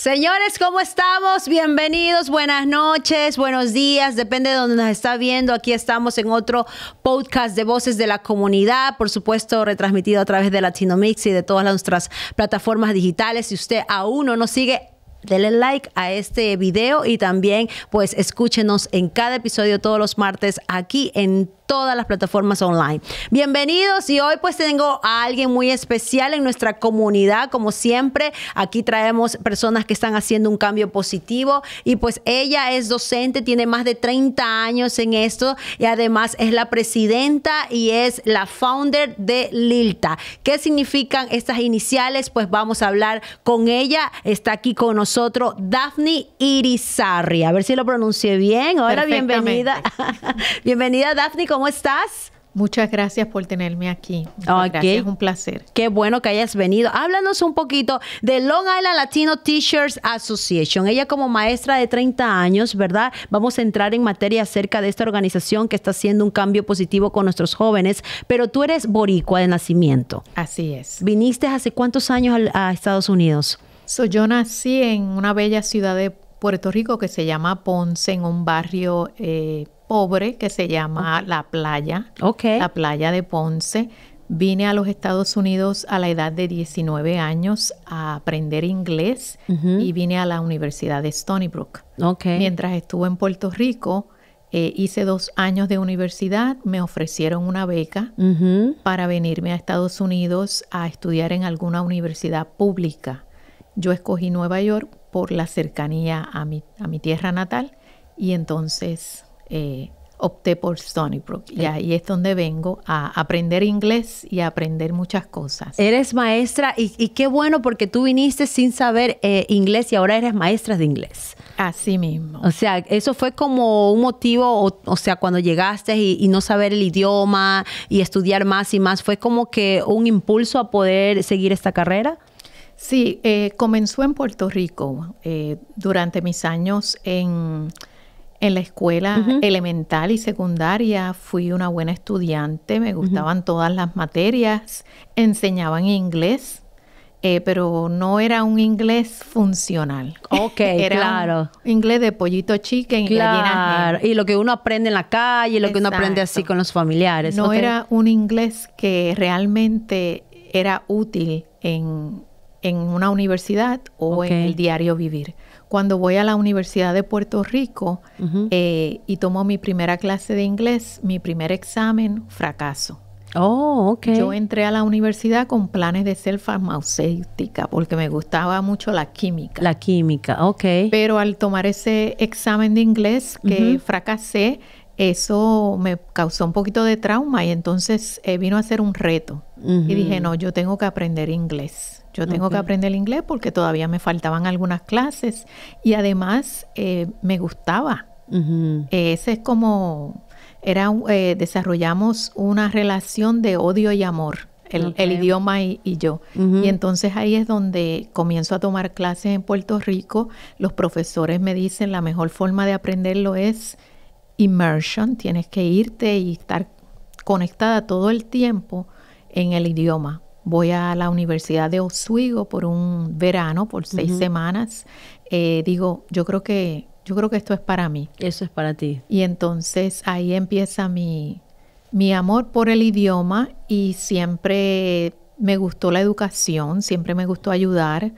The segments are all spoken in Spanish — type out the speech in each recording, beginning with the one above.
Señores, ¿cómo estamos? Bienvenidos, buenas noches, buenos días, depende de donde nos está viendo. Aquí estamos en otro podcast de Voces de la Comunidad, por supuesto retransmitido a través de Latinomix y de todas nuestras plataformas digitales. Si usted aún no nos sigue, denle like a este video y también pues escúchenos en cada episodio todos los martes aquí en todas las plataformas online. Bienvenidos y hoy pues tengo a alguien muy especial en nuestra comunidad, como siempre. Aquí traemos personas que están haciendo un cambio positivo y pues ella es docente, tiene más de 30 años en esto y además es la presidenta y es la founder de Lilta. ¿Qué significan estas iniciales? Pues vamos a hablar con ella. Está aquí con nosotros Daphne Irizarri. A ver si lo pronuncié bien. Ahora, bienvenida. bienvenida Daphne. ¿cómo estás? Muchas gracias por tenerme aquí. Okay. es un placer. Qué bueno que hayas venido. Háblanos un poquito de Long Island Latino Teachers Association. Ella como maestra de 30 años, ¿verdad? Vamos a entrar en materia acerca de esta organización que está haciendo un cambio positivo con nuestros jóvenes, pero tú eres boricua de nacimiento. Así es. ¿Viniste hace cuántos años a, Estados Unidos? yo nací en una bella ciudad de Puerto Rico que se llama Ponce, en un barrio... Eh, pobre que se llama La Playa, La Playa de Ponce. Vine a los Estados Unidos a la edad de 19 años a aprender inglés y vine a la Universidad de Stony Brook. Mientras estuve en Puerto Rico, eh, hice dos años de universidad, me ofrecieron una beca para venirme a Estados Unidos a estudiar en alguna universidad pública. Yo escogí Nueva York por la cercanía a a mi tierra natal y entonces eh, opté por Stony Brook Y ahí es donde vengo a aprender inglés y a aprender muchas cosas. Eres maestra y, qué bueno porque tú viniste sin saber eh, inglés y ahora eres maestra de inglés. Así mismo. O sea, eso fue como un motivo, o, sea, cuando llegaste y, no saber el idioma y estudiar más y más, fue como que un impulso a poder seguir esta carrera. Sí, eh, comenzó en Puerto Rico durante mis años en en la escuela elemental y secundaria fui una buena estudiante, me gustaban todas las materias, enseñaban inglés, eh, pero no era un inglés funcional. Ok, era claro. Un inglés de pollito chicken y claro. Y lo que uno aprende en la calle, lo que uno aprende así con los familiares. No era un inglés que realmente era útil en, una universidad o en el diario vivir cuando voy a la Universidad de Puerto Rico eh, y tomo mi primera clase de inglés, mi primer examen, fracaso. Oh, ok. Yo entré a la universidad con planes de ser farmacéutica porque me gustaba mucho la química. La química, ok. Pero al tomar ese examen de inglés que fracasé, eso me causó un poquito de trauma y entonces eh, vino a ser un reto. Y dije, no, yo tengo que aprender inglés. Yo tengo que aprender el inglés porque todavía me faltaban algunas clases y además eh, me gustaba. Eh, ese es como, era, eh, desarrollamos una relación de odio y amor. El, idioma y, yo. Y entonces ahí es donde comienzo a tomar clases en Puerto Rico. Los profesores me dicen la mejor forma de aprenderlo es immersion. Tienes que irte y estar conectada todo el tiempo en el idioma voy a la Universidad de Oswego por un verano, por seis semanas, eh, digo, yo creo que yo creo que esto es para mí. Eso es para ti. Y entonces ahí empieza mi, mi amor por el idioma y siempre me gustó la educación, siempre me gustó ayudar.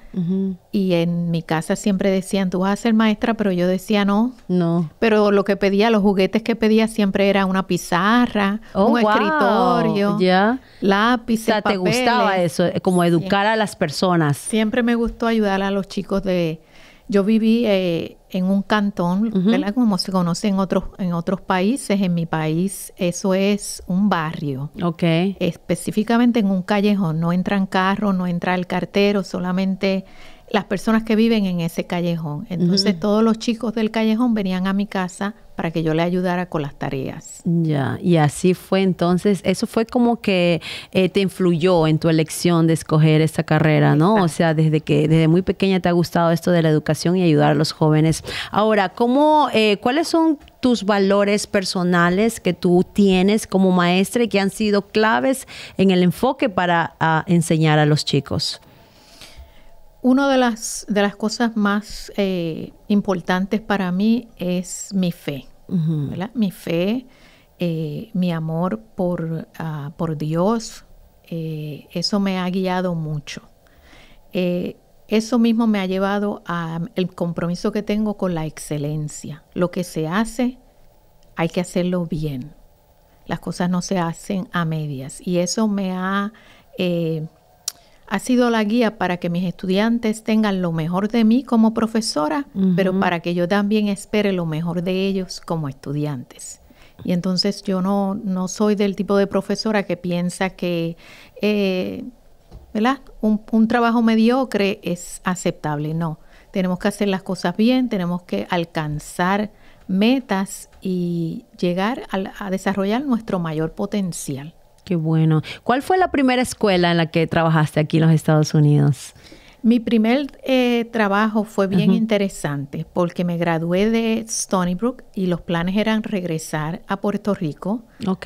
Y en mi casa siempre decían, tú vas a ser maestra, pero yo decía no. No. Pero lo que pedía, los juguetes que pedía siempre era una pizarra, oh, un escritorio, yeah. o sea, te gustaba eso, eh, como educar a las personas. Siempre me gustó ayudar a los chicos de... Yo viví eh, en un cantón, ¿verdad? Como se conoce en otros, en otros países. En mi país eso es un barrio. Ok. Específicamente en un callejón. No en carro, no entra el cartero, solamente las personas que viven en ese callejón. Entonces todos los chicos del callejón venían a mi casa para que yo le ayudara con las tareas. Ya, y así fue entonces, eso fue como que eh, te influyó en tu elección de escoger esta carrera, ¿no? O sea, desde que desde muy pequeña te ha gustado esto de la educación y ayudar a los jóvenes. Ahora, ¿cómo, eh, ¿cuáles son tus valores personales que tú tienes como maestra y que han sido claves en el enfoque para ah, enseñar a los chicos? Una de las, de las cosas más eh, importantes para mí es mi fe, Mi fe, eh, mi amor por, ah, por Dios, eh, eso me ha guiado mucho. eso mismo me ha llevado al mm, compromiso que tengo con la excelencia. Lo que se hace, hay que hacerlo bien. Las cosas no se hacen a medias. Y eso me ha ha sido la guía para que mis estudiantes tengan lo mejor de mí como profesora, pero para que yo también espere lo mejor de ellos como estudiantes. Y entonces yo no, no soy del tipo de profesora que piensa que eh, ¿verdad? Un, trabajo mediocre es aceptable. No, tenemos que hacer las cosas bien, tenemos que alcanzar metas y llegar a desarrollar nuestro mayor potencial. Qué bueno. ¿Cuál fue la primera escuela en la que trabajaste aquí en los Estados Unidos? Mi primer eh, trabajo fue bien interesante porque me gradué de Stony Brook y los planes eran regresar a Puerto Rico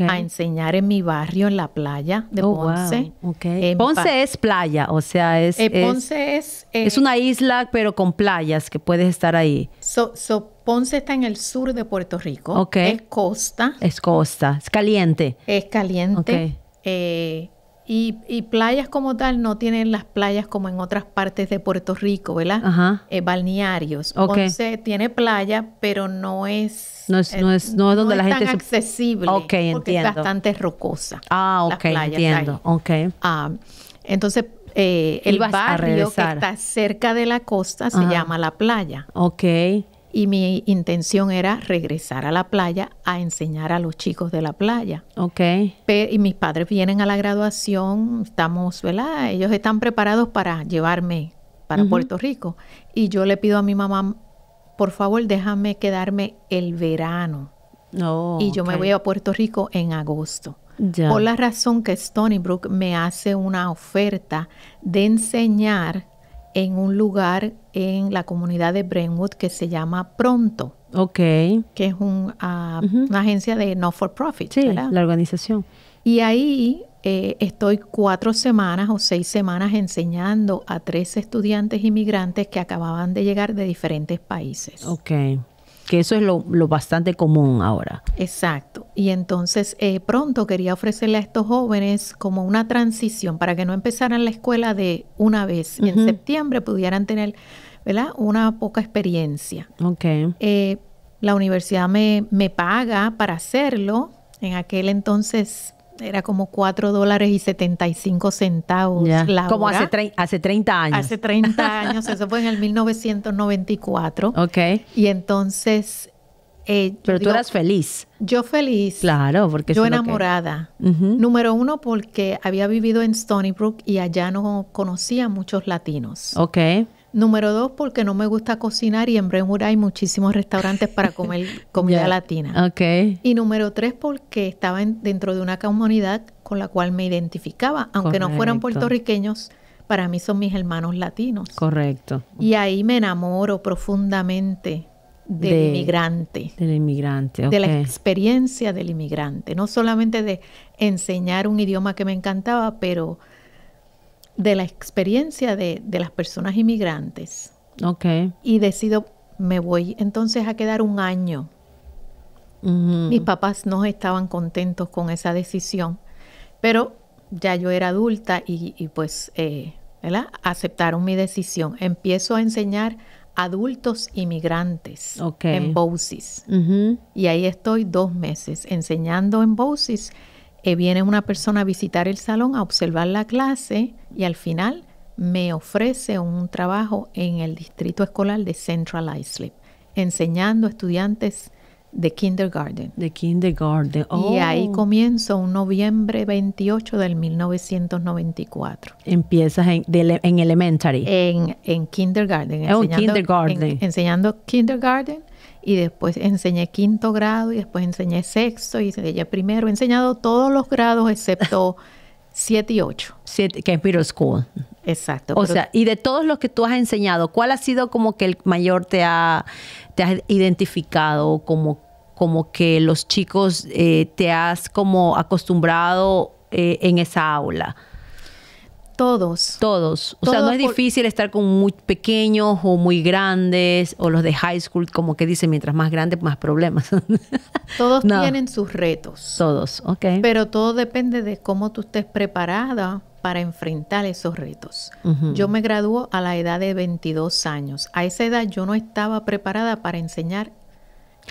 a enseñar en mi barrio, en la playa de oh, Ponce. Ponce es playa, o sea, es... Eh, eh, es... una isla, pero con playas que puedes estar ahí. Ponce está en el sur de Puerto Rico. Ok. Es costa. Es costa. Es caliente. Es caliente. Eh, y, playas como tal no tienen las playas como en otras partes de Puerto Rico, ¿verdad? Ajá. Eh, balnearios. Okay. Ponce tiene playa, pero no es... No es, eh, donde la es gente... tan accesible. Ok, porque es bastante rocosa. Ah, ok, entiendo. Ok. Ah, entonces, el barrio que está cerca de la costa se llama La Playa. Ok y mi intención era regresar a la playa a enseñar a los chicos de la playa. Ok. y mis padres vienen a la graduación, estamos, ¿verdad? Ellos están preparados para llevarme para Puerto Rico. Y yo le pido a mi mamá, por favor, déjame quedarme el verano. Oh, y yo me voy a Puerto Rico en agosto. Ya. Por la razón que Stony Brook me hace una oferta de enseñar en un lugar en la comunidad de Brentwood que se llama Pronto. Ok. Que es ah, una agencia de no for profit. la organización. Y ahí eh, estoy cuatro semanas o seis semanas enseñando a tres estudiantes inmigrantes que acababan de llegar de diferentes países. Ok que eso es lo, bastante común ahora. Exacto. Y entonces eh, pronto quería ofrecerle a estos jóvenes como una transición para que no empezaran la escuela de una vez en septiembre pudieran tener ¿verdad? una poca experiencia. Ok. Eh, la universidad me, me paga para hacerlo. En aquel entonces era como 4 dólares y 75 centavos la Como Hace, hace 30 años. Hace 30 años, eso fue en el 1994. Ok. Y entonces... Eh, Pero tú eras feliz. Yo feliz. Claro, porque... Yo enamorada. Número uno, porque había vivido en Stony Brook y allá no conocía muchos latinos. Ok. Número dos, porque no me gusta cocinar y en Brentwood hay muchísimos restaurantes para comer comida latina. Okay. Y número tres, porque estaba dentro de una comunidad con la cual me identificaba. Aunque no fueran puertorriqueños, para mí son mis hermanos latinos. Correcto. Y ahí me enamoro profundamente del inmigrante. Del inmigrante, okay. De la experiencia del inmigrante. No solamente de enseñar un idioma que me encantaba, pero de la experiencia de, las personas inmigrantes. Okay. Y decido, me voy entonces a quedar un año. Mis papás no estaban contentos con esa decisión, pero ya yo era adulta y, pues, eh, ¿verdad? Aceptaron mi decisión. Empiezo a enseñar adultos inmigrantes okay. en Bousis. Y ahí estoy dos meses enseñando en Bousis eh, viene una persona a visitar el salón, a observar la clase y al final me ofrece un trabajo en el distrito escolar de Central Islip, enseñando estudiantes de kindergarten. De kindergarten. Y ahí oh. comienzo un noviembre 28 del 1994. Empiezas en, elementary. En, kindergarten. Oh, kindergarten. enseñando kindergarten y después enseñé quinto grado y después enseñé sexto y allá primero. He enseñado todos los grados excepto siete y siete Que es middle school. Exacto. O sea, y de todos los que tú has enseñado, ¿cuál ha sido como que el mayor te ha, te has identificado como, como que los chicos eh, te has como acostumbrado eh, en esa aula? Todos. Todos. O sea, no es difícil estar con muy pequeños o muy grandes o los de high school, como que dicen, mientras más grandes, más problemas. todos tienen sus retos. Todos, ok. Pero todo depende de cómo tú estés preparada para enfrentar esos retos. Yo me graduó a la edad de 22 años. A esa edad yo no estaba preparada para enseñar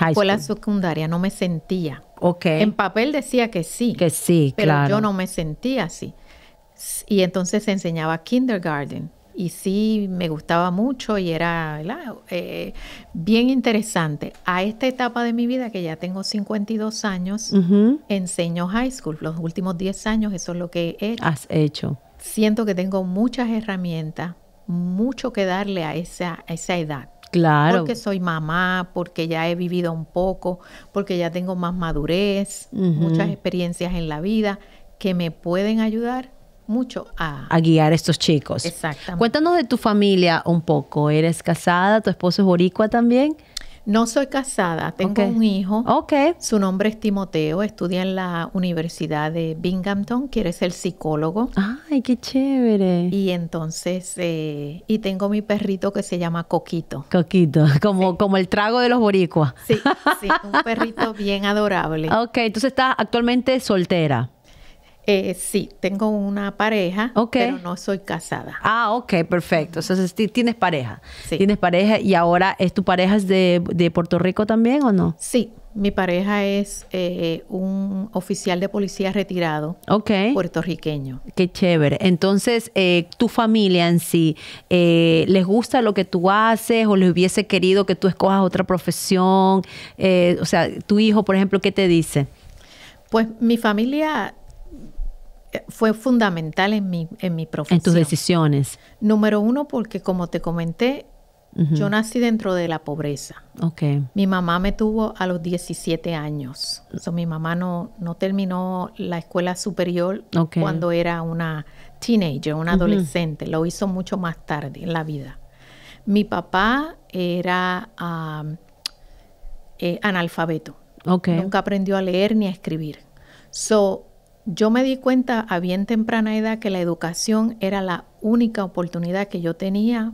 escuela secundaria, no me sentía. Ok. En papel decía que sí. Que sí, pero yo no me sentía así. Y entonces enseñaba kindergarten. Y sí, me gustaba mucho y era eh, bien interesante. A esta etapa de mi vida, que ya tengo 52 años, enseño high school. Los últimos 10 años, eso es lo que he hecho. Has hecho. Siento que tengo muchas herramientas, mucho que darle a esa, edad. Claro. Porque soy mamá, porque ya he vivido un poco, porque ya tengo más madurez, muchas experiencias en la vida que me pueden ayudar mucho a, guiar a estos chicos. Exactamente. Cuéntanos de tu familia un poco. ¿Eres casada? ¿Tu esposo es boricua también? No soy casada, tengo un hijo. Ok. Su nombre es Timoteo, estudia en la Universidad de Binghamton, quiere ser psicólogo. Ay, qué chévere. Y entonces, eh, y tengo mi perrito que se llama Coquito. Coquito, como, como el trago de los boricuas. Sí, sí, un perrito bien adorable. Ok, entonces estás actualmente soltera. Eh, sí, tengo una pareja, pero no soy casada. Ah, ok, perfecto. Entonces tienes pareja. Sí. Tienes pareja y ahora es tu pareja es de, de Puerto Rico también o no? Sí, mi pareja es eh, un oficial de policía retirado puertorriqueño. Qué chévere. Entonces, eh, tu familia en sí, eh, ¿les gusta lo que tú haces o les hubiese querido que tú escojas otra profesión? o sea, tu hijo, por ejemplo, ¿qué te dice? Pues mi familia fue fundamental en mi, en mi profesión. En tus decisiones. Número uno, porque como te comenté, yo nací dentro de la pobreza. Ok. Mi mamá me tuvo a los 17 años. mi mamá no, no terminó la escuela superior cuando era una teenager, una adolescente. Lo hizo mucho más tarde en la vida. Mi papá era eh, analfabeto. Okay. Nunca aprendió a leer ni a escribir. So, yo me di cuenta a bien temprana edad que la educación era la única oportunidad que yo tenía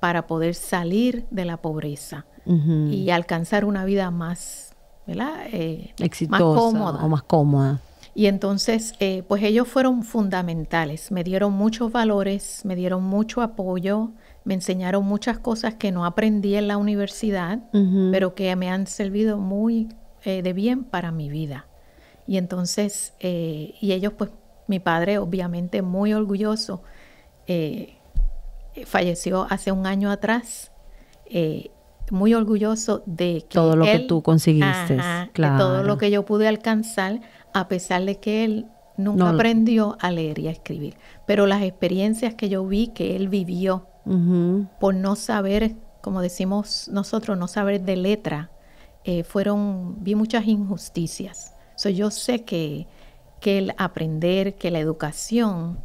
para poder salir de la pobreza y alcanzar una vida más, ¿verdad? Eh, Exitosa cómoda. o más cómoda. Y entonces, eh, pues ellos fueron fundamentales, me dieron muchos valores, me dieron mucho apoyo, me enseñaron muchas cosas que no aprendí en la universidad, pero que me han servido muy eh, de bien para mi vida. Y entonces, eh, y ellos, pues, mi padre, obviamente, muy orgulloso, eh, falleció hace un año atrás, eh, muy orgulloso de que todo lo que tú conseguiste, claro. todo lo que yo pude alcanzar, a pesar de que él nunca aprendió a leer y a escribir. Pero las experiencias que yo vi que él vivió por no saber, como decimos nosotros, no saber de letra, fueron, vi muchas injusticias yo sé que, el aprender, que la educación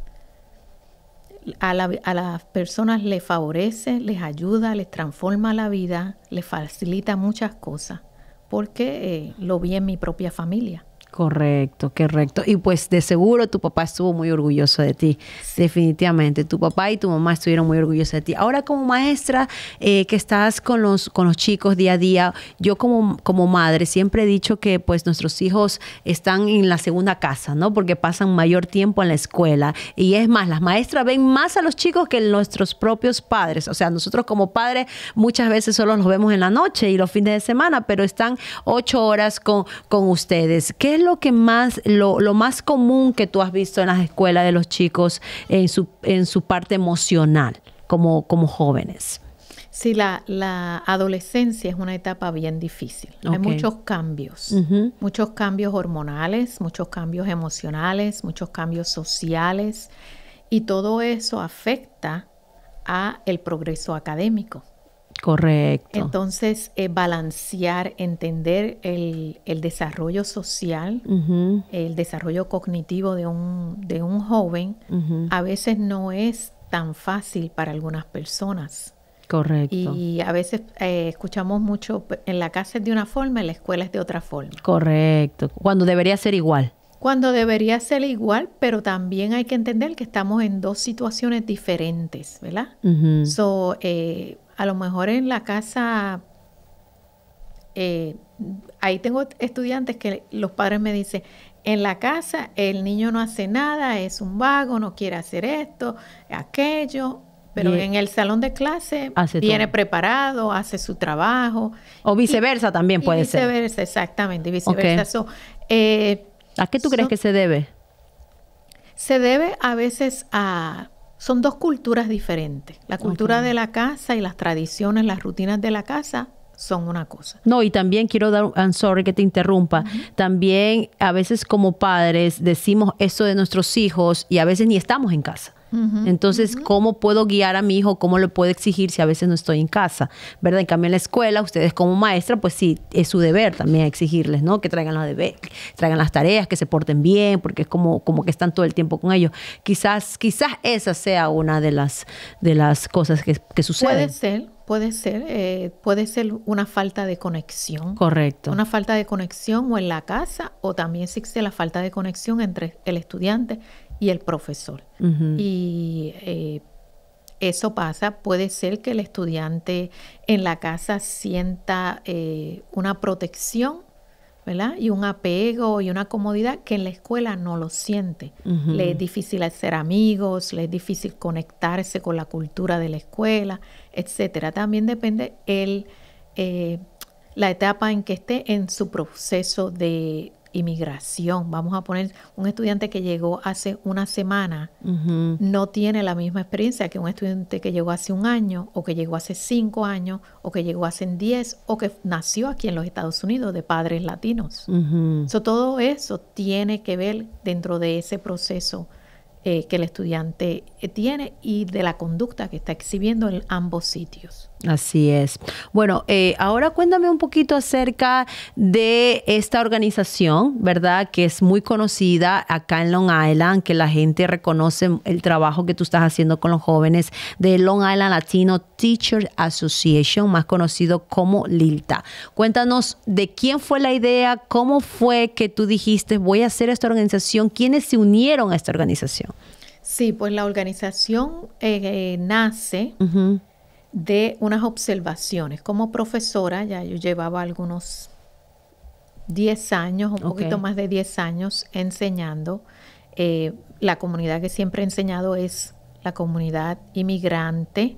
a, a las personas les favorece, les ayuda, les transforma la vida, les facilita muchas cosas, porque eh, lo vi en mi propia familia. Correcto, correcto. Y pues de seguro tu papá estuvo muy orgulloso de ti, definitivamente. Tu papá y tu mamá estuvieron muy orgullosos de ti. Ahora como maestra eh, que estás con los, con los chicos día a día, yo como, como madre siempre he dicho que pues nuestros hijos están en la segunda casa, ¿no? Porque pasan mayor tiempo en la escuela. Y es más, las maestras ven más a los chicos que nuestros propios padres. O sea, nosotros como padres muchas veces solo los vemos en la noche y los fines de semana, pero están ocho horas con, con ustedes. ¿Qué es lo lo que más, lo, más común que tú has visto en las escuelas de los chicos en su, parte emocional como, como jóvenes? Sí, la, adolescencia es una etapa bien difícil. Hay muchos cambios, muchos cambios hormonales, muchos cambios emocionales, muchos cambios sociales y todo eso afecta a el progreso académico. Correcto. Entonces, eh, balancear, entender el, el desarrollo social, el desarrollo cognitivo de un, de un joven, a veces no es tan fácil para algunas personas. Correcto. Y a veces eh, escuchamos mucho, en la casa es de una forma, en la escuela es de otra forma. Correcto, cuando debería ser igual. Cuando debería ser igual, pero también hay que entender que estamos en dos situaciones diferentes, ¿verdad? so, eh, a lo mejor en la casa, eh, ahí tengo estudiantes que los padres me dicen, en la casa el niño no hace nada, es un vago, no quiere hacer esto, aquello, pero en el salón de clase viene preparado, hace su trabajo. O viceversa también puede ser. Viceversa, exactamente, viceversa. Eh, ¿A qué tú crees que se debe? Se debe a veces a son dos culturas diferentes. La cultura de la casa y las tradiciones, las rutinas de la casa son una cosa. No, y también quiero dar, I'm sorry que te interrumpa, también a veces como padres decimos eso de nuestros hijos y a veces ni estamos en casa. Entonces, ¿cómo puedo guiar a mi hijo? ¿Cómo lo puedo exigir si a veces no estoy en casa? ¿Verdad? En cambio, en la escuela, ustedes como maestra, pues sí, es su deber también exigirles, ¿no? Que traigan, traigan las tareas, que se porten bien, porque es como, como que están todo el tiempo con ellos. Quizás, quizás esa sea una de las, de las cosas que, suceden. Puede ser, puede ser, eh, puede ser una falta de conexión. Correcto. Una falta de conexión o en la casa, o también existe la falta de conexión entre el estudiante y el profesor. Y eh, eso pasa, puede ser que el estudiante en la casa sienta eh, una protección, ¿verdad? Y un apego y una comodidad que en la escuela no lo siente. Le es difícil hacer amigos, le es difícil conectarse con la cultura de la escuela, etcétera. También depende el, eh, la etapa en que esté en su proceso de inmigración. Vamos a poner un estudiante que llegó hace una semana no tiene la misma experiencia que un estudiante que llegó hace un año o que llegó hace cinco años o que llegó hace diez o que nació aquí en los Estados Unidos de padres latinos. todo eso tiene que ver dentro de ese proceso eh, que el estudiante eh, tiene y de la conducta que está exhibiendo en ambos sitios. Así es. Bueno, eh, ahora cuéntame un poquito acerca de esta organización, ¿verdad? Que es muy conocida acá en Long Island, que la gente reconoce el trabajo que tú estás haciendo con los jóvenes de Long Island Latino Teacher Association, más conocido como LILTA. Cuéntanos de quién fue la idea, cómo fue que tú dijiste voy a hacer esta organización, quiénes se unieron a esta organización. Sí, pues la organización eh, eh, nace de unas observaciones. Como profesora, ya yo llevaba algunos 10 años, un poquito más de 10 años enseñando. Eh, la comunidad que siempre he enseñado es la comunidad inmigrante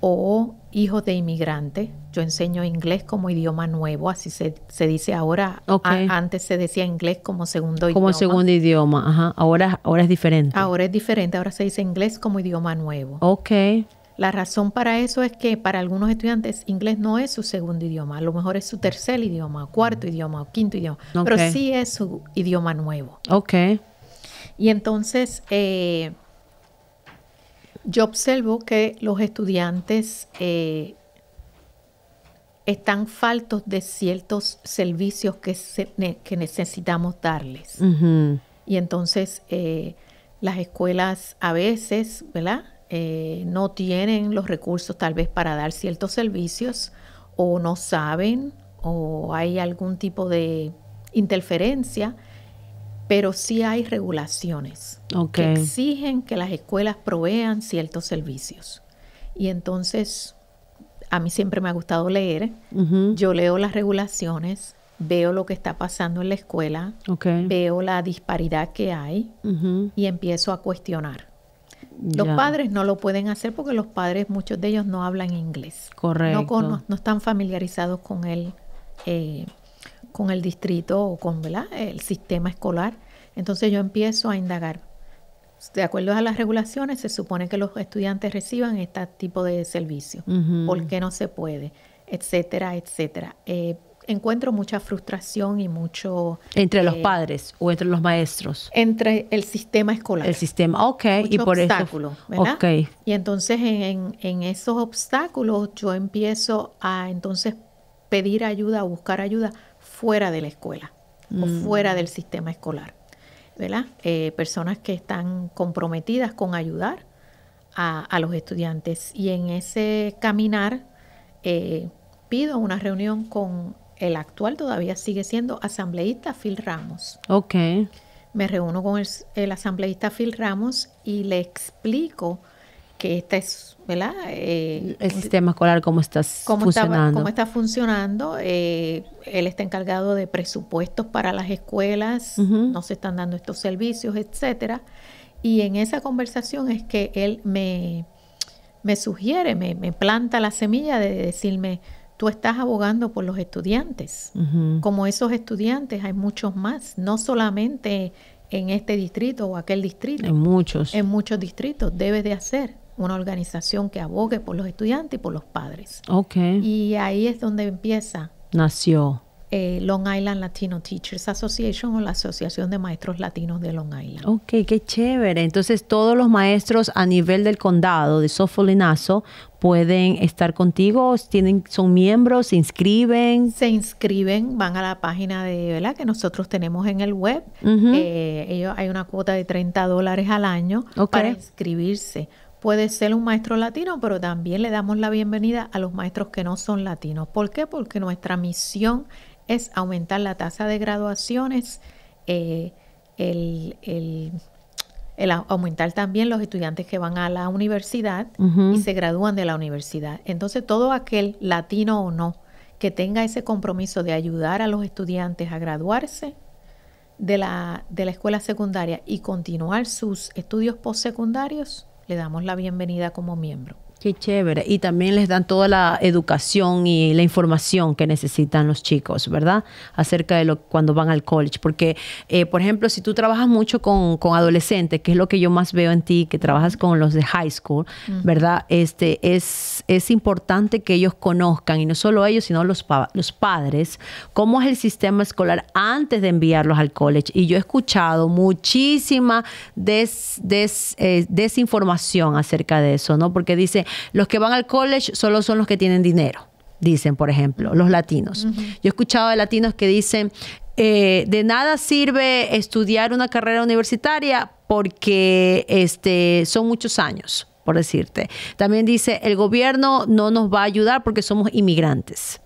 o hijos de inmigrante. Yo enseño inglés como idioma nuevo, así se, dice ahora. antes se decía inglés como segundo idioma. Como segundo idioma, ajá. Ahora, ahora es diferente. Ahora es diferente, ahora se dice inglés como idioma nuevo. Ok. La razón para eso es que para algunos estudiantes inglés no es su segundo idioma, a lo mejor es su tercer idioma, cuarto idioma o quinto idioma, pero sí es su idioma nuevo. Ok. Y entonces eh, yo observo que los estudiantes eh, están faltos de ciertos servicios que, necesitamos darles. Y entonces eh, las escuelas a veces, ¿verdad? Eh, no tienen los recursos tal vez para dar ciertos servicios o no saben o hay algún tipo de interferencia, pero sí hay regulaciones que exigen que las escuelas provean ciertos servicios. Y entonces, a mí siempre me ha gustado leer, yo leo las regulaciones, veo lo que está pasando en la escuela, veo la disparidad que hay y empiezo a cuestionar. Los padres no lo pueden hacer porque los padres, muchos de ellos no hablan inglés. Correcto. No, no, están familiarizados con el, eh, con el distrito o con el sistema escolar. Entonces yo empiezo a indagar. De acuerdo a las regulaciones, se supone que los estudiantes reciban este tipo de servicio. ¿Por qué no se puede? Etcétera, etcétera. Eh, encuentro mucha frustración y mucho... Entre los eh, padres o entre los maestros. Entre el sistema escolar. El sistema, ok. y por eso. Okay. Y entonces en, esos obstáculos yo empiezo a entonces pedir ayuda, a buscar ayuda fuera de la escuela o mm. fuera del sistema escolar. ¿verdad? Eh, personas que están comprometidas con ayudar a, los estudiantes. Y en ese caminar eh, pido una reunión con el actual todavía sigue siendo asambleísta Phil Ramos. Ok. Me reúno con el, asambleísta Phil Ramos y le explico que este es, ¿verdad? Eh, el sistema escolar, cómo está funcionando. cómo está funcionando. Eh, él está encargado de presupuestos para las escuelas, no se están dando estos servicios, etcétera. Y en esa conversación es que él me, me sugiere, me, me planta la semilla de decirme, tú estás abogando por los estudiantes. Como esos estudiantes hay muchos más, no solamente en este distrito o aquel distrito. En muchos. En muchos distritos debes de hacer una organización que abogue por los estudiantes y por los padres. Ok. Y ahí es donde empieza. Nació. Eh, Long Island Latino Teachers Association o la Asociación de Maestros Latinos de Long Island. Ok, qué chévere. Entonces todos los maestros a nivel del condado de Suffolk y pueden estar contigo, tienen, son miembros, se inscriben. Se inscriben, van a la página de ¿verdad? que nosotros tenemos en el web. Eh, ellos, hay una cuota de 30 dólares al año para inscribirse puede ser un maestro latino, pero también le damos la bienvenida a los maestros que no son latinos. ¿Por qué? Porque nuestra misión es aumentar la tasa de graduaciones, eh, el, aumentar también los estudiantes que van a la universidad y se gradúan de la universidad. Entonces, todo aquel, latino o no, que tenga ese compromiso de ayudar a los estudiantes a graduarse de la, de la escuela secundaria y continuar sus estudios postsecundarios, le damos la bienvenida como miembro. Qué chévere. Y también les dan toda la educación y la información que necesitan los chicos, ¿verdad? Acerca de lo cuando van al college. Porque, eh, por ejemplo, si tú trabajas mucho con, adolescentes, que es lo que yo más veo en ti, que trabajas con los de high school, mm. ¿verdad? Este, es, es importante que ellos conozcan, y no solo ellos, sino los, los padres, cómo es el sistema escolar antes de enviarlos al college. Y yo he escuchado muchísima des, eh, desinformación acerca de eso, ¿no? Porque dice, los que van al college solo son los que tienen dinero, dicen, por ejemplo, los latinos. Yo he escuchado de latinos que dicen, eh, de nada sirve estudiar una carrera universitaria porque este, son muchos años, por decirte. También dice, el gobierno no nos va a ayudar porque somos inmigrantes.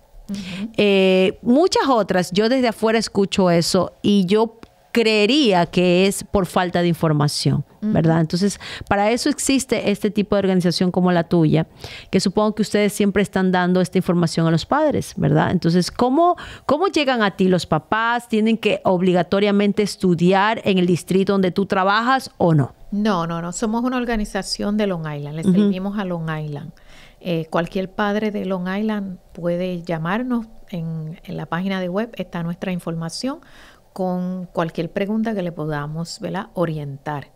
Eh, muchas otras, yo desde afuera escucho eso y yo creería que es por falta de información, ¿verdad? Entonces, para eso existe este tipo de organización como la tuya, que supongo que ustedes siempre están dando esta información a los padres, ¿verdad? Entonces, ¿cómo, cómo llegan a ti los papás? ¿Tienen que obligatoriamente estudiar en el distrito donde tú trabajas o no? No, no, no. Somos una organización de Long Island. Les servimos a Long Island. Eh, cualquier padre de Long Island puede llamarnos en la página de web. Está nuestra información con cualquier pregunta que le podamos orientar.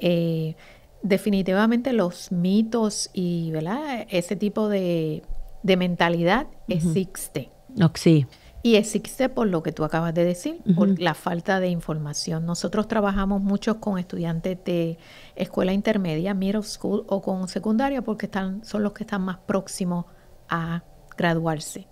Eh, definitivamente los mitos y ¿verdad? ese tipo de, mentalidad existe. sí. Y existe por lo que tú acabas de decir, por la falta de información. Nosotros trabajamos mucho con estudiantes de escuela intermedia, middle school o con secundaria, porque están, son los que están más próximos a graduarse.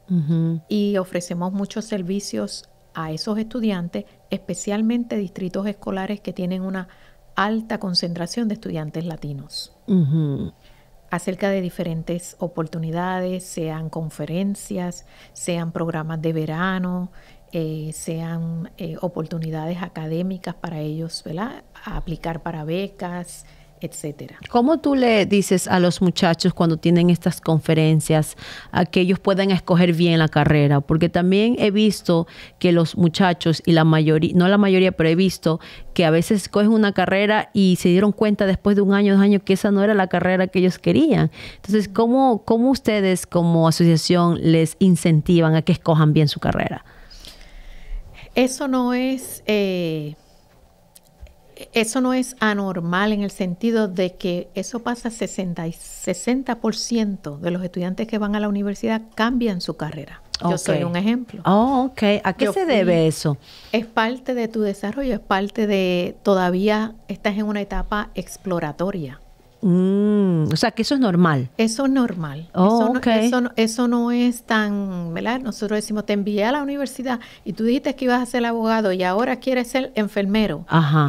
Y ofrecemos muchos servicios a esos estudiantes, especialmente distritos escolares que tienen una alta concentración de estudiantes latinos. Acerca de diferentes oportunidades, sean conferencias, sean programas de verano, eh, sean eh, oportunidades académicas para ellos, ¿verdad? aplicar para becas, etcétera. ¿Cómo tú le dices a los muchachos cuando tienen estas conferencias a que ellos puedan escoger bien la carrera? Porque también he visto que los muchachos y la mayoría, no la mayoría, pero he visto que a veces escogen una carrera y se dieron cuenta después de un año, dos años que esa no era la carrera que ellos querían. Entonces, ¿cómo, cómo ustedes como asociación les incentivan a que escojan bien su carrera? Eso no es eh, eso no es anormal en el sentido de que eso pasa 60, 60% de los estudiantes que van a la universidad cambian su carrera. Yo soy un ejemplo. Oh, ok. ¿A qué se debe eso? Es parte de tu desarrollo, es parte de todavía estás en una etapa exploratoria. Mm, o sea, que eso es normal. Eso es normal. Oh, eso, no, eso, es tan, ¿verdad? Nosotros decimos, te envié a la universidad y tú dijiste que ibas a ser abogado y ahora quieres ser enfermero. Ajá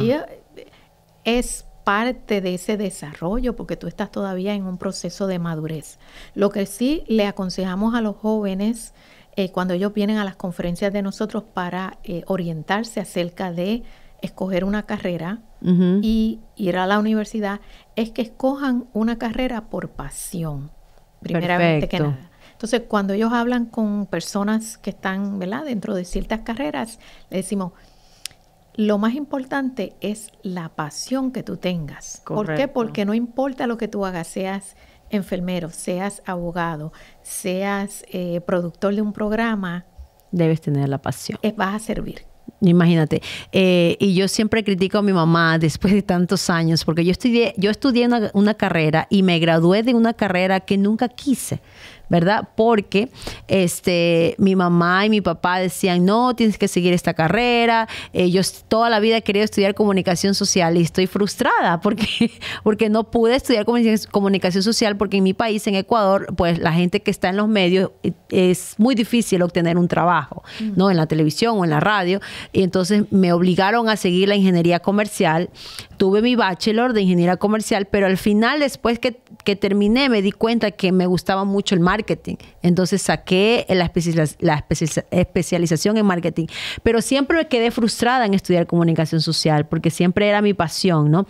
es parte de ese desarrollo porque tú estás todavía en un proceso de madurez. Lo que sí le aconsejamos a los jóvenes eh, cuando ellos vienen a las conferencias de nosotros para eh, orientarse acerca de escoger una carrera y ir a la universidad es que escojan una carrera por pasión, primeramente que nada. Entonces, cuando ellos hablan con personas que están dentro de ciertas carreras, le decimos, lo más importante es la pasión que tú tengas. ¿Por qué? Porque no importa lo que tú hagas, seas enfermero, seas abogado, seas eh, productor de un programa. Debes tener la pasión. Vas a servir. Imagínate. Eh, y yo siempre critico a mi mamá después de tantos años, porque yo estudié, yo estudié una, carrera y me gradué de una carrera que nunca quise. ¿verdad? Porque este, mi mamá y mi papá decían, no, tienes que seguir esta carrera, ellos yo toda la vida he querido estudiar comunicación social y estoy frustrada porque, porque no pude estudiar comunicación social porque en mi país, en Ecuador, pues la gente que está en los medios eh, es muy difícil obtener un trabajo, mm. ¿no? En la televisión o en la radio. Y entonces me obligaron a seguir la ingeniería comercial. Tuve mi bachelor de ingeniería comercial, pero al final, después que, que terminé, me di cuenta que me gustaba mucho el marketing marketing. Entonces saqué la, especialización en marketing. Pero siempre me quedé frustrada en estudiar comunicación social porque siempre era mi pasión, ¿no?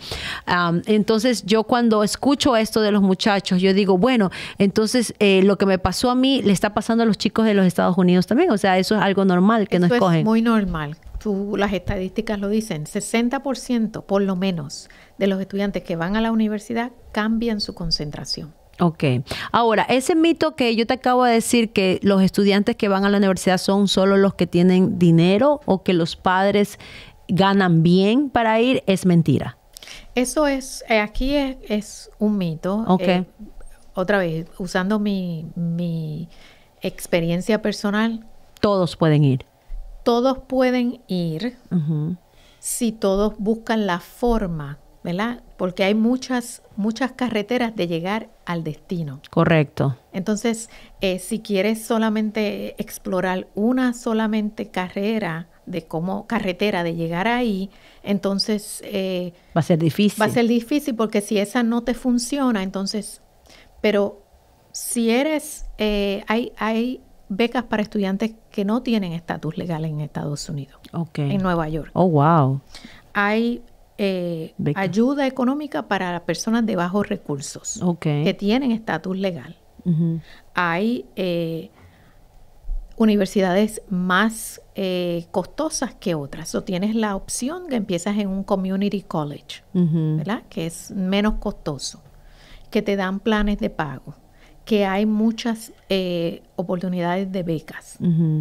entonces yo cuando escucho esto de los muchachos, yo digo, bueno, entonces eh, lo que me pasó a mí le está pasando a los chicos de los Estados Unidos también. O sea, eso es algo normal que no escogen. Es muy normal. Tú, las estadísticas lo dicen, 60% por lo menos de los estudiantes que van a la universidad cambian su concentración. Ok. Ahora, ese mito que yo te acabo de decir que los estudiantes que van a la universidad son solo los que tienen dinero o que los padres ganan bien para ir, es mentira. Eso es, eh, aquí es, un mito. Ok. Eh, otra vez, usando mi, experiencia personal. Todos pueden ir. Todos pueden ir si todos buscan la forma ¿verdad? Porque hay muchas, muchas carreteras de llegar al destino. Correcto. Entonces, eh, si quieres solamente explorar una solamente carrera de cómo carretera de llegar ahí, entonces eh, va a ser difícil. Va a ser difícil porque si esa no te funciona, entonces, pero si eres, eh, hay, hay becas para estudiantes que no tienen estatus legal en Estados Unidos, okay. en Nueva York. Oh, wow. Hay eh, ayuda económica para personas de bajos recursos que tienen estatus legal. Hay eh, universidades más eh, costosas que otras. O tienes la opción que empiezas en un community college, Que es menos costoso, que te dan planes de pago que hay muchas eh, oportunidades de becas.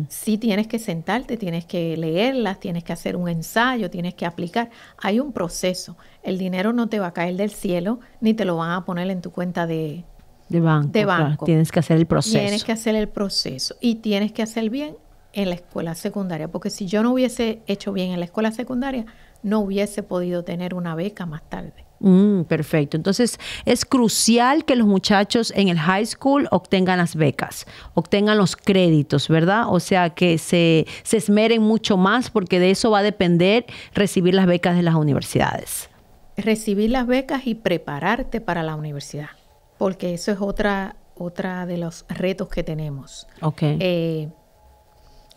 Sí tienes que sentarte, tienes que leerlas, tienes que hacer un ensayo, tienes que aplicar. Hay un proceso. El dinero no te va a caer del cielo ni te lo van a poner en tu cuenta de, de banco. Tienes que hacer el proceso. Tienes que hacer el proceso y tienes que hacer bien en la escuela secundaria, porque si yo no hubiese hecho bien en la escuela secundaria, no hubiese podido tener una beca más tarde. Mm, perfecto. Entonces, es crucial que los muchachos en el high school obtengan las becas, obtengan los créditos, ¿verdad? O sea, que se, esmeren mucho más porque de eso va a depender recibir las becas de las universidades. Recibir las becas y prepararte para la universidad, porque eso es otra, otra de los retos que tenemos. Ok. Eh,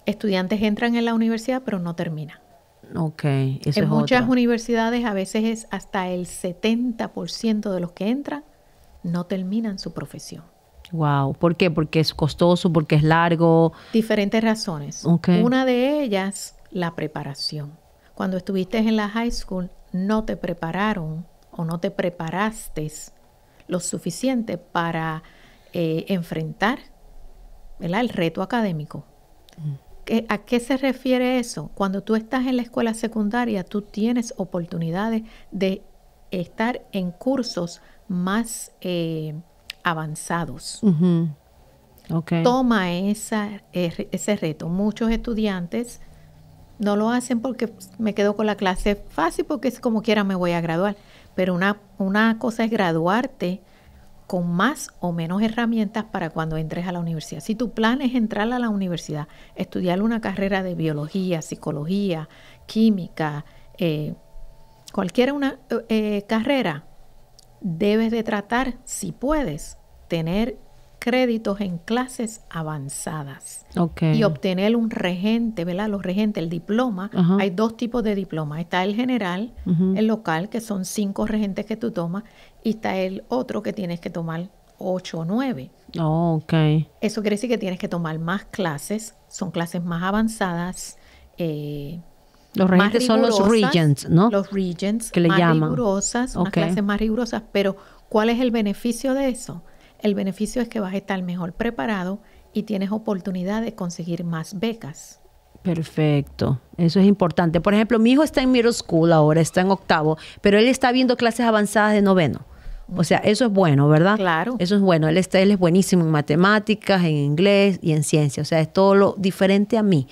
estudiantes entran en la universidad pero no terminan en muchas universidades a veces es hasta el 70% de los que entran no terminan su profesión. Wow, ¿por qué? Porque es costoso, porque es largo. Diferentes razones. Una de ellas, la preparación. Cuando estuviste en la high school, no te prepararon o no te preparaste lo suficiente para eh, enfrentar el reto académico. Mm. ¿A qué se refiere eso? Cuando tú estás en la escuela secundaria, tú tienes oportunidades de estar en cursos más eh, avanzados. Toma esa, er, ese reto. Muchos estudiantes no lo hacen porque me quedo con la clase fácil, porque es como quiera me voy a graduar. Pero una, una cosa es graduarte con más o menos herramientas para cuando entres a la universidad. Si tu plan es entrar a la universidad, estudiar una carrera de biología, psicología, química, eh, cualquiera una eh, eh, carrera, debes de tratar, si puedes, tener créditos en clases avanzadas okay. y obtener un regente, ¿verdad? Los regentes, el diploma. Hay dos tipos de diplomas. Está el general, el local, que son cinco regentes que tú tomas, y está el otro que tienes que tomar ocho o nueve. Oh, okay. Eso quiere decir que tienes que tomar más clases, son clases más avanzadas. Eh, los regentes son los regents, ¿no? Los regents, que le más llaman. rigurosas, clases más rigurosas, pero ¿cuál es el beneficio de eso? El beneficio es que vas a estar mejor preparado y tienes oportunidad de conseguir más becas. Perfecto, eso es importante. Por ejemplo, mi hijo está en middle school ahora, está en octavo, pero él está viendo clases avanzadas de noveno. O sea, eso es bueno, ¿verdad? Claro. Eso es bueno. Él, está, él es buenísimo en matemáticas, en inglés y en ciencia. O sea, es todo lo diferente a mí.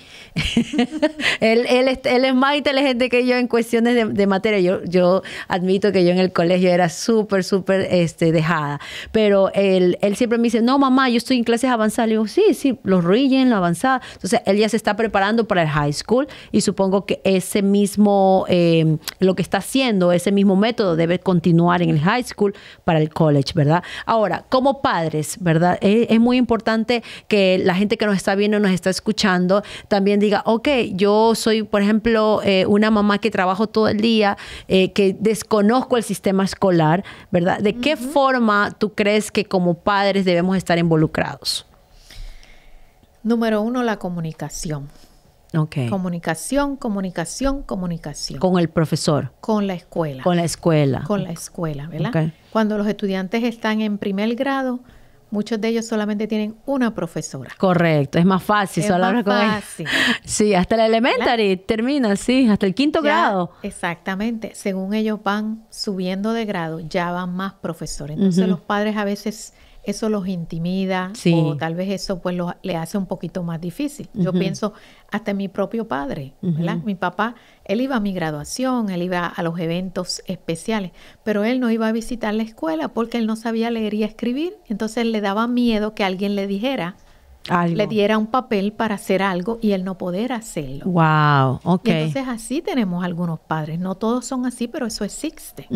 él, es, más inteligente que yo en cuestiones de, materia. Yo, yo admito que yo en el colegio era súper, súper este, dejada. Pero él, él siempre me dice, no, mamá, yo estoy en clases avanzadas. Yo, digo, sí, sí, los rillen, lo avanzada. Entonces, él ya se está preparando para el high school y supongo que ese mismo, eh, lo que está haciendo, ese mismo método debe continuar en el high school para el college, ¿verdad? Ahora, como padres, ¿verdad? Eh, es, muy importante que la gente que nos está viendo, nos está escuchando, también diga, ok, yo soy, por ejemplo, eh, una mamá que trabajo todo el día, eh, que desconozco el sistema escolar, ¿verdad? ¿De qué forma tú crees que como padres debemos estar involucrados? Número uno, la comunicación. Okay. Comunicación, comunicación, comunicación. Con el profesor. Con la escuela. Con la escuela. Con la escuela, ¿verdad? Cuando los estudiantes están en primer grado, muchos de ellos solamente tienen una profesora. Correcto, es más fácil. Es más fácil. Sí, hasta el elementary termina, sí, hasta el quinto grado. Exactamente, según ellos van subiendo de grado, ya van más profesores. Entonces los padres a veces eso los intimida o tal vez eso pues le hace un poquito más difícil. Yo pienso hasta mi propio padre, Mi papá, él iba a mi graduación, él iba a los eventos especiales, pero él no iba a visitar la escuela porque él no sabía leer y escribir, entonces le daba miedo que alguien le dijera le diera un papel para hacer algo y él no poder hacerlo. Wow, ok. entonces así tenemos algunos padres. No todos son así, pero eso existe.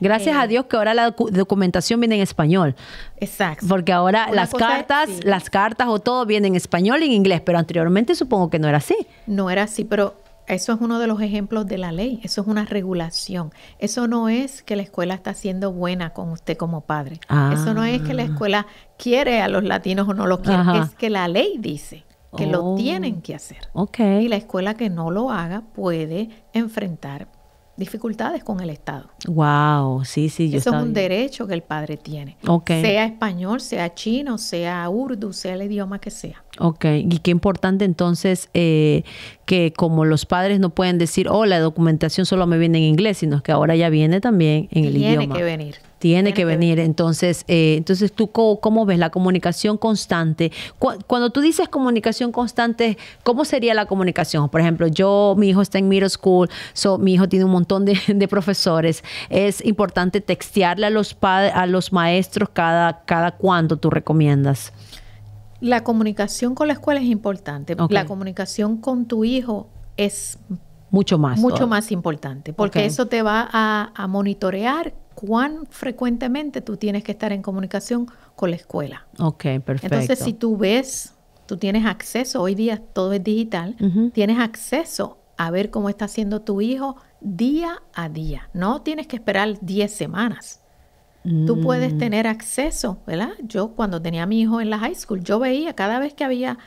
Gracias a eh, Dios que ahora la documentación viene en español. Exacto. Porque ahora las cartas, las cartas o todo viene en español y en inglés, pero anteriormente supongo que no era así. No era así, pero eso es uno de los ejemplos de la ley, eso es una regulación. Eso no es que la escuela está siendo buena con usted como padre. Eso no es que la ah. escuela quiere a los latinos o no los quiere, es que la ley dice que lo oh. tienen que hacer. Y la escuela que no lo haga puede enfrentar dificultades con el Estado. Wow, sí, sí. Yo Eso es un derecho que el padre tiene. Okay. Sea español, sea chino, sea urdu, sea el idioma que sea. Ok, y qué importante entonces eh, que como los padres no pueden decir, oh, la documentación solo me viene en inglés, sino que ahora ya viene también en el idioma. Tiene que venir. Tiene que venir. Entonces, eh, entonces ¿tú cómo, ves la comunicación constante? cuando tú dices comunicación constante, ¿cómo sería la comunicación? Por ejemplo, yo, mi hijo está en middle school, so, mi hijo tiene un montón de, profesores. Es importante textearle a los, a los maestros cada, cada cuándo tú recomiendas. La comunicación con la escuela es importante. La comunicación con tu hijo es mucho más. Mucho más importante, porque eso te va a, a monitorear cuán frecuentemente tú tienes que estar en comunicación con la escuela. Ok, perfecto. Entonces, si tú ves, tú tienes acceso, hoy día todo es digital, tienes acceso a ver cómo está haciendo tu hijo día a día. No tienes que esperar 10 semanas. Tú mm. puedes tener acceso, ¿verdad? Yo cuando tenía a mi hijo en la high school, yo veía cada vez que había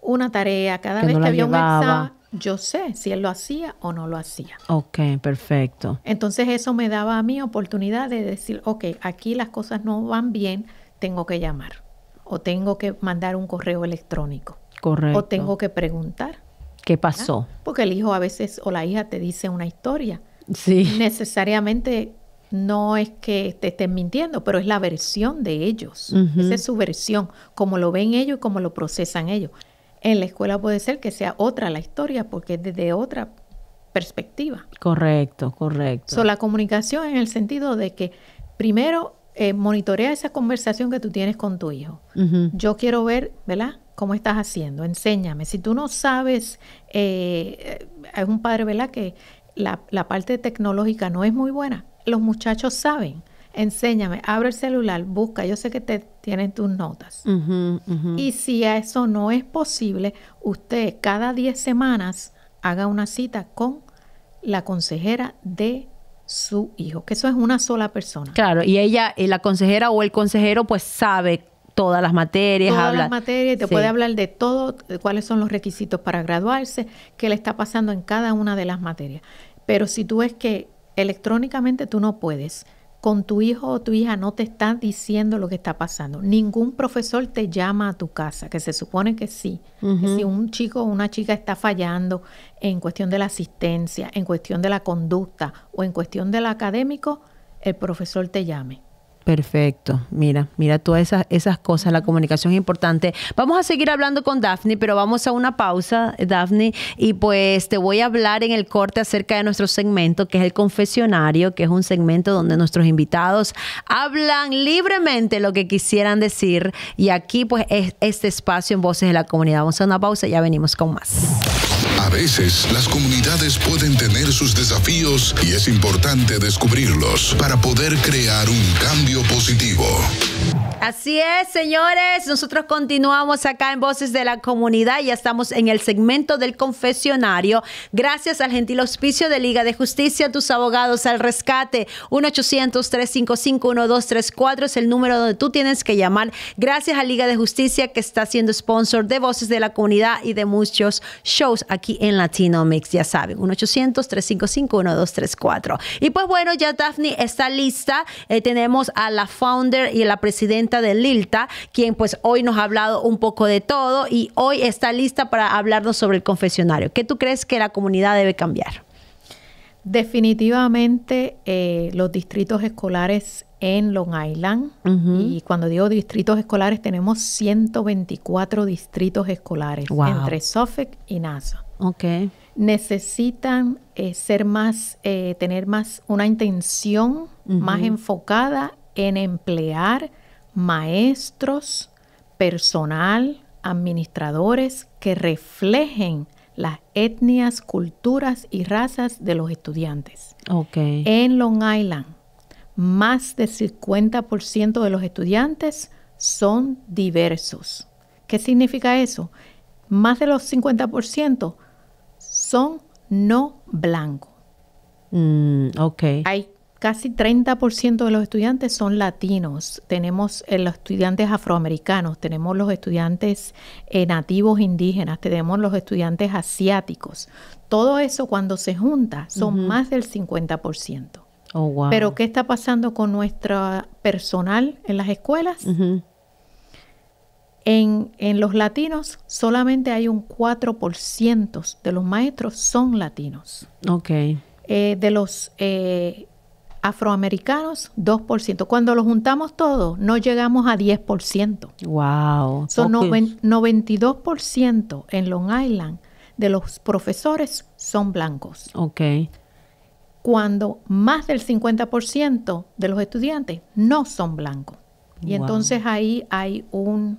una tarea, cada vez que había un examen, yo sé si él lo hacía o no lo hacía. Ok, perfecto. Entonces eso me daba a mí oportunidad de decir, ok, aquí las cosas no van bien, tengo que llamar o tengo que mandar un correo electrónico. Correcto. O tengo que preguntar. ¿Qué pasó? Porque el hijo a veces o la hija te dice una historia. Sí. Necesariamente no es que te estén mintiendo, pero es la versión de ellos. Esa es su versión, como lo ven ellos y como lo procesan ellos. En la escuela puede ser que sea otra la historia porque es desde otra perspectiva. Correcto, correcto. So, la comunicación en el sentido de que primero eh, monitorea esa conversación que tú tienes con tu hijo. Yo quiero ver, ¿verdad? ¿Cómo estás haciendo? Enséñame. Si tú no sabes, eh, es un padre, ¿verdad? Que la, la parte tecnológica no es muy buena. Los muchachos saben enséñame, abre el celular, busca, yo sé que te tienen tus notas. Y si a eso no es posible, usted cada 10 semanas haga una cita con la consejera de su hijo, que eso es una sola persona. Claro, y ella, eh, la consejera o el consejero pues sabe todas las materias. Todas las materias te puede hablar de todo, cuáles son los requisitos para graduarse, qué le está pasando en cada una de las materias. Pero si tú ves que electrónicamente tú no puedes, con tu hijo o tu hija no te están diciendo lo que está pasando. Ningún profesor te llama a tu casa, que se supone que sí. si un chico o una chica está fallando en cuestión de la asistencia, en cuestión de la conducta o en cuestión del académico, el profesor te llame. Perfecto, mira, mira todas esas, esas cosas, la comunicación es importante. Vamos a seguir hablando con Daphne, pero vamos a una pausa, Daphne, y pues te voy a hablar en el corte acerca de nuestro segmento, que es el confesionario, que es un segmento donde nuestros invitados hablan libremente lo que quisieran decir. Y aquí pues es este espacio en Voces de la Comunidad. Vamos a una pausa y ya venimos con más las comunidades pueden tener sus desafíos y es importante descubrirlos para poder crear un cambio positivo. Así es, señores. Nosotros continuamos acá en Voces de la Comunidad. Ya estamos en el segmento del confesionario. Gracias al gentil auspicio de Liga de Justicia, tus abogados al rescate. 1-800-355-1234 es el número donde tú tienes que llamar. Gracias a Liga de Justicia que está siendo sponsor de Voces de la Comunidad y de muchos shows aquí en en Latino Mix, ya saben, 1-800-355-1234. Y pues bueno, ya Daphne está lista. Eh, tenemos a la founder y la presidenta de Lilta, quien pues hoy nos ha hablado un poco de todo y hoy está lista para hablarnos sobre el confesionario. ¿Qué tú crees que la comunidad debe cambiar? Definitivamente eh, los distritos escolares en Long Island. Y cuando digo distritos escolares, tenemos 124 distritos escolares entre Suffolk y Nasa. Necesitan eh, ser más, eh, tener más una intención más enfocada en emplear maestros, personal, administradores que reflejen las etnias, culturas y razas de los estudiantes. En Long Island, más del 50% de los estudiantes son diversos. ¿Qué significa eso? Más de los 50% son no blanco Mm, okay. Hay casi 30% de los estudiantes son latinos. Tenemos eh, los estudiantes afroamericanos, tenemos los estudiantes eh, nativos indígenas, tenemos los estudiantes asiáticos. Todo eso cuando se junta son más del 50%. Oh, wow. Pero ¿qué está pasando con nuestro personal en las escuelas? En, los latinos solamente hay un 4% de los maestros son latinos. Ok. Eh, de los eh, afroamericanos, 2%. Cuando los juntamos todos, no llegamos a 10%. ¡Wow! Son 92% en Long Island de los profesores son blancos. Ok. Cuando más del 50% de los estudiantes no son blancos. Y entonces ahí hay un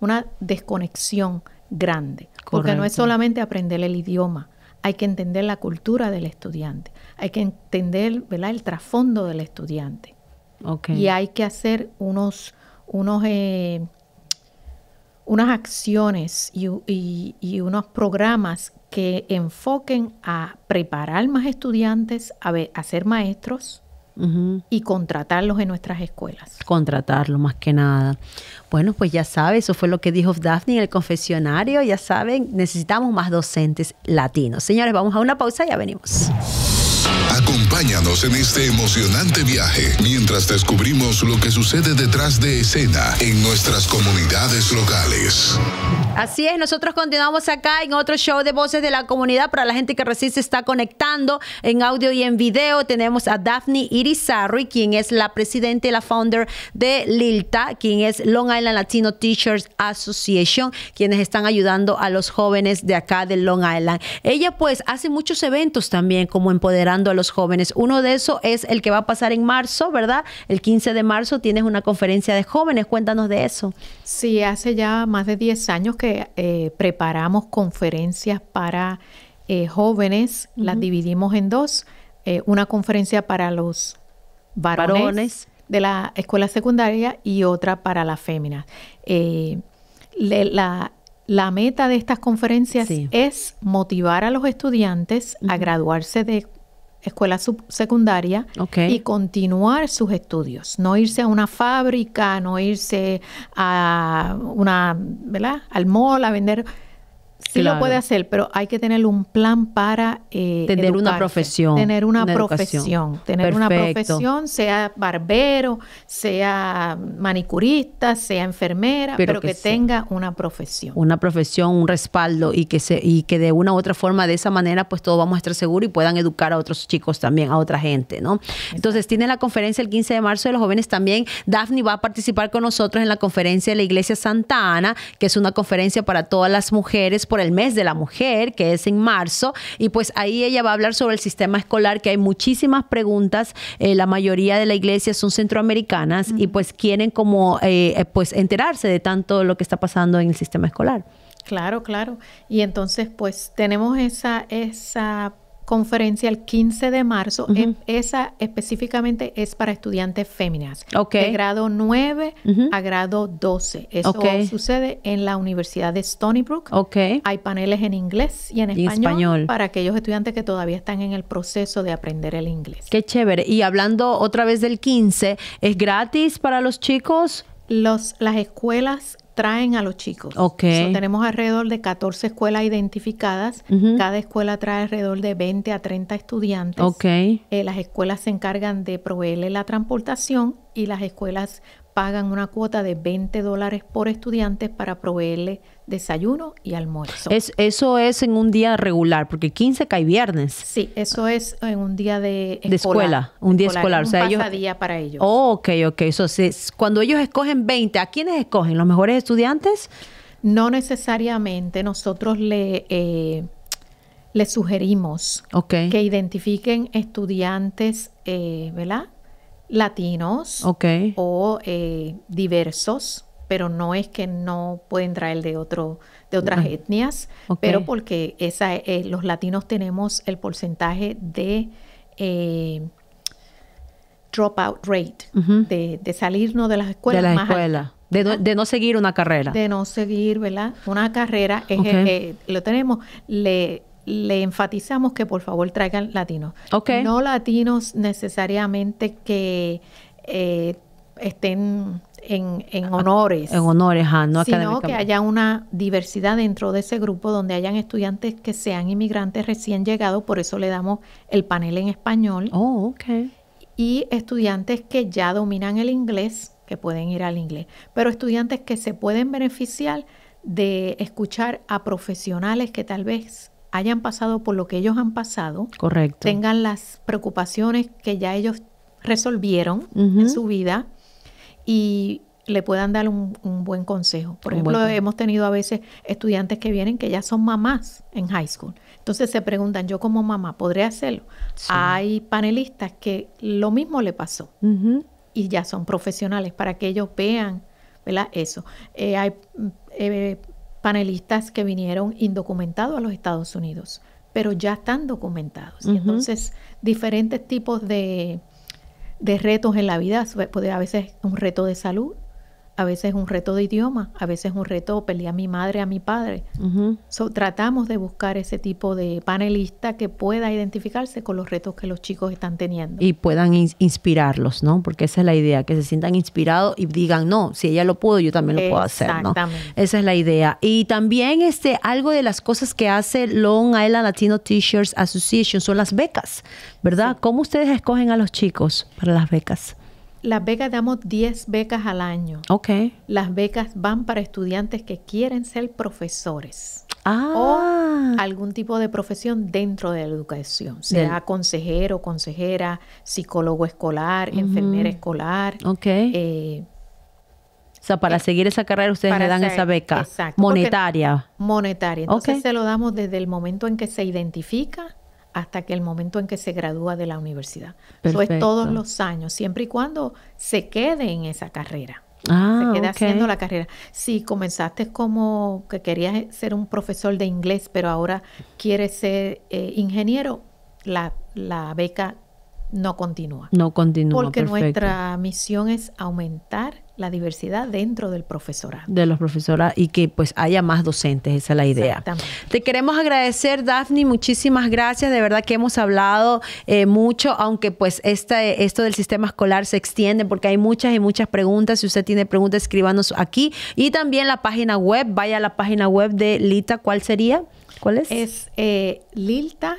una desconexión grande. Porque no es solamente aprender el idioma, hay que entender la cultura del estudiante, hay que entender el trasfondo del estudiante. Y hay que hacer unos, unos eh, unas acciones y, unos programas que enfoquen a preparar más estudiantes, a ser maestros, y contratarlos en nuestras escuelas. Contratarlos más que nada. Bueno, pues ya sabe, eso fue lo que dijo Daphne en el confesionario. Ya saben, necesitamos más docentes latinos. Señores, vamos a una pausa y ya venimos. Acompáñanos en este emocionante viaje mientras descubrimos lo que sucede detrás de escena en nuestras comunidades locales. Así es, nosotros continuamos acá en otro show de voces de la comunidad para la gente que recién se está conectando en audio y en video. Tenemos a Daphne Irizarry, quien es la presidente y la founder de LILTA, quien es Long Island Latino Teachers Association, quienes están ayudando a los jóvenes de acá de Long Island. Ella pues hace muchos eventos también como empoderando a los jóvenes uno de esos es el que va a pasar en marzo, ¿verdad? El 15 de marzo tienes una conferencia de jóvenes. Cuéntanos de eso. Sí, hace ya más de 10 años que eh, preparamos conferencias para eh, jóvenes. Las dividimos en dos. Eh, una conferencia para los varones, de la escuela secundaria y otra para las féminas. la, meta de estas conferencias es motivar a los estudiantes a graduarse de escuela secundaria y continuar sus estudios, no irse a una fábrica, no irse a una, ¿verdad? Al mall a vender Sí lo puede hacer, pero hay que tener un plan para eh, tener una profesión, tener una, profesión, tener una profesión, sea barbero, sea manicurista, sea enfermera, pero, que, tenga una profesión, una profesión, un respaldo y que se y que de una u otra forma de esa manera pues todos vamos a estar seguros y puedan educar a otros chicos también, a otra gente, ¿no? Entonces tiene la conferencia el 15 de marzo de los jóvenes también. Daphne va a participar con nosotros en la conferencia de la Iglesia Santa Ana, que es una conferencia para todas las mujeres por el mes de la mujer, que es en marzo, y pues ahí ella va a hablar sobre el sistema escolar, que hay muchísimas preguntas, eh, la mayoría de la iglesia son centroamericanas y pues quieren como eh, pues enterarse de tanto lo que está pasando en el sistema escolar. Claro, claro. Y entonces pues tenemos esa, esa conferencia el 15 de marzo. Em, esa específicamente es para estudiantes féminas. De grado 9 a grado 12. Eso sucede en la Universidad de Stony Brook. Hay paneles en inglés y en español, para aquellos estudiantes que todavía están en el proceso de aprender el inglés. Qué chévere. Y hablando otra vez del 15, ¿es gratis para los chicos? las escuelas traen a los chicos. Ok. tenemos alrededor de 14 escuelas identificadas. Cada escuela trae alrededor de 20 a 30 estudiantes. Eh, las escuelas se encargan de proveerle la transportación y las escuelas pagan una cuota de 20 dólares por estudiante para proveerle desayuno y almuerzo. Es, eso es en un día regular, porque 15 cae viernes. Sí, eso es en un día de, de escuela. Un día escolar. Un o sea, para ellos. Oh, ok, ok. cuando ellos escogen 20, ¿a quiénes escogen? ¿Los mejores estudiantes? No necesariamente. Nosotros le... Eh, les sugerimos que identifiquen estudiantes, eh, ¿verdad? Latinos o eh, diversos, pero no es que no pueden traer de otro de otras etnias, pero porque esa, eh, los latinos tenemos el porcentaje de eh, dropout rate, de, salirnos de las escuelas. De las escuelas. Ah. De, no, seguir una carrera. De no seguir, ¿verdad? Una carrera es, eh, lo tenemos, le, enfatizamos que por favor traigan latinos. No latinos necesariamente que estén en, ah, honores. En honores, no Sino que haya una diversidad dentro de ese grupo donde hayan estudiantes que sean inmigrantes recién llegados, por eso le damos el panel en español. Oh, ok. Y estudiantes que ya dominan el inglés, que pueden ir al inglés, pero estudiantes que se pueden beneficiar de escuchar a profesionales que tal vez hayan pasado por lo que ellos han pasado. Correcto. Tengan las preocupaciones que ya ellos resolvieron en su vida y le puedan dar un, buen consejo. Por ejemplo, hemos tenido a veces estudiantes que vienen que ya son mamás en high school. Entonces se preguntan, yo como mamá, ¿podré hacerlo? Hay panelistas que lo mismo le pasó y ya son profesionales para que ellos vean eso. Eh, hay eh, panelistas que vinieron indocumentados a los Estados Unidos, pero ya están documentados. Entonces, diferentes tipos de de retos en la vida, puede a veces un reto de salud, a veces es un reto de idioma, a veces es un reto perdí a mi madre, a mi padre. tratamos de buscar ese tipo de panelista que pueda identificarse con los retos que los chicos están teniendo. Y puedan inspirarlos, ¿no? Porque esa es la idea, que se sientan inspirados y digan, no, si ella lo pudo, yo también lo puedo hacer, ¿no? Esa es la idea. Y también este, algo de las cosas que hace Long Island Latino Teachers Association son las becas, ¿verdad? ¿Cómo ustedes escogen a los chicos para las becas? las becas damos 10 becas al año. Ok. Las becas van para estudiantes que quieren ser profesores. Ah. O algún tipo de profesión dentro de la educación, sea consejero, consejera, psicólogo escolar, enfermera escolar. Ok. Eh, o sea, para eh, seguir esa carrera ustedes le dan esa beca monetaria. Monetaria. Entonces se lo damos desde el momento en que se identifica hasta que el momento en que se gradúa de la universidad. Eso es todos los años, siempre y cuando se quede en esa carrera. se ah, quede haciendo la carrera. Si comenzaste como que querías ser un profesor de inglés, pero ahora quieres ser eh, ingeniero, la, la beca no continúa. No continúa. Porque nuestra misión es aumentar la diversidad dentro del profesorado. De los profesoras y que pues haya más docentes, esa es la idea. Te queremos agradecer, Daphne, muchísimas gracias. De verdad que hemos hablado eh, mucho, aunque pues este, esto del sistema escolar se extiende porque hay muchas y muchas preguntas. Si usted tiene preguntas, escríbanos aquí. Y también la página web, vaya a la página web de Lita, ¿cuál sería? ¿Cuál es? Es eh, Lilta.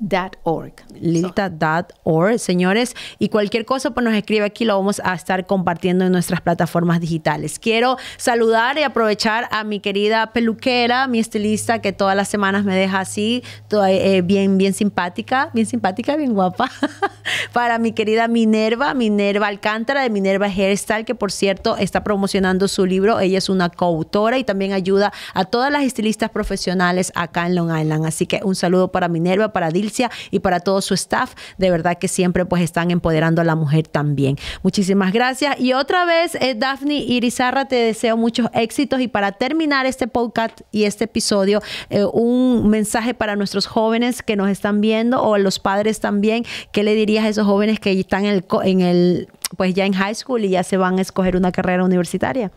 Lilita.org. señores. Y cualquier cosa, pues nos escribe aquí, lo vamos a estar compartiendo en nuestras plataformas digitales. Quiero saludar y aprovechar a mi querida peluquera, mi estilista, que todas las semanas me deja así, eh, bien, bien simpática, bien simpática, bien guapa. Para mi querida Minerva, Minerva Alcántara de Minerva Hairstyle, que por cierto está promocionando su libro. Ella es una coautora y también ayuda a todas las estilistas profesionales acá en Long Island. Así que un saludo para Minerva, para Dil y para todo su staff. De verdad que siempre pues están empoderando a la mujer también. Muchísimas gracias. Y otra vez, eh, Daphne Irizarra, te deseo muchos éxitos. Y para terminar este podcast y este episodio, eh, un mensaje para nuestros jóvenes que nos están viendo o los padres también. ¿Qué le dirías a esos jóvenes que están en el, en el pues ya en high school y ya se van a escoger una carrera universitaria?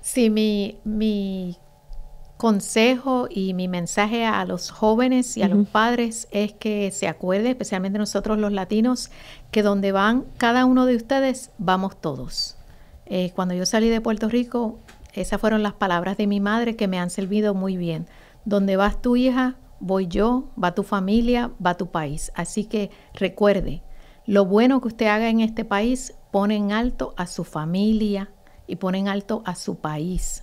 Sí, mi, mi consejo y mi mensaje a los jóvenes y a los padres es que se acuerde, especialmente nosotros los latinos, que donde van cada uno de ustedes, vamos todos. Eh, cuando yo salí de Puerto Rico, esas fueron las palabras de mi madre que me han servido muy bien. Donde vas tu hija, voy yo, va tu familia, va tu país. Así que recuerde, lo bueno que usted haga en este país pone en alto a su familia y pone en alto a su país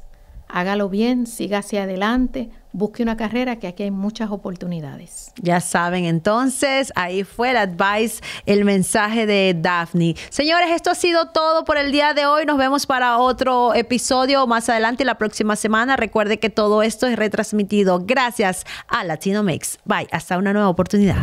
hágalo bien, siga hacia adelante, busque una carrera que aquí hay muchas oportunidades. Ya saben, entonces ahí fue el advice, el mensaje de Daphne. Señores, esto ha sido todo por el día de hoy. Nos vemos para otro episodio más adelante la próxima semana. Recuerde que todo esto es retransmitido gracias a Latino Mix. Bye, hasta una nueva oportunidad.